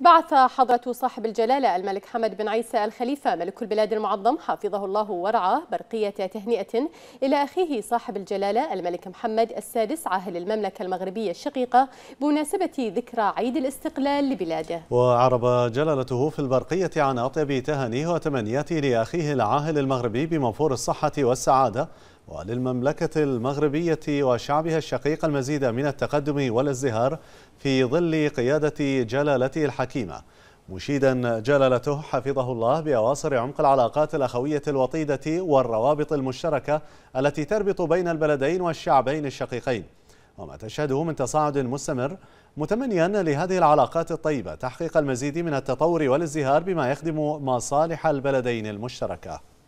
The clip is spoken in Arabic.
بعث حضرة صاحب الجلالة الملك حمد بن عيسى الخليفة ملك البلاد المعظم حفظه الله ورعاه برقية تهنئة إلى أخيه صاحب الجلالة الملك محمد السادس عاهل المملكة المغربية الشقيقة بمناسبة ذكرى عيد الاستقلال لبلاده وعرب جلالته في البرقية عن أطيب تهنيه وتمنياته لأخيه العاهل المغربي بمنفور الصحة والسعادة وللمملكة المغربية وشعبها الشقيق المزيد من التقدم والازدهار في ظل قيادة جلالته الحكيمة مشيدا جلالته حفظه الله بأواصر عمق العلاقات الأخوية الوطيدة والروابط المشتركة التي تربط بين البلدين والشعبين الشقيقين وما تشهده من تصاعد مستمر متمنيا لهذه العلاقات الطيبة تحقيق المزيد من التطور والازدهار بما يخدم مصالح البلدين المشتركه